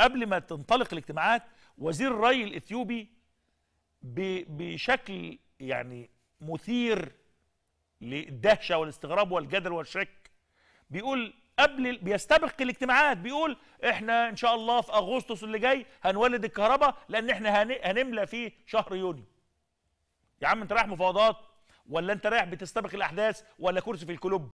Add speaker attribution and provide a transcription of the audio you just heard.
Speaker 1: قبل ما تنطلق الاجتماعات وزير الري الاثيوبي بشكل يعني مثير للدهشه والاستغراب والجدل والشك بيقول قبل بيستبق الاجتماعات بيقول احنا ان شاء الله في اغسطس اللي جاي هنولد الكهرباء لان احنا هنملى في شهر يونيو يا عم انت رايح مفاوضات ولا انت رايح بتستبق الاحداث ولا كرسي في الكلوب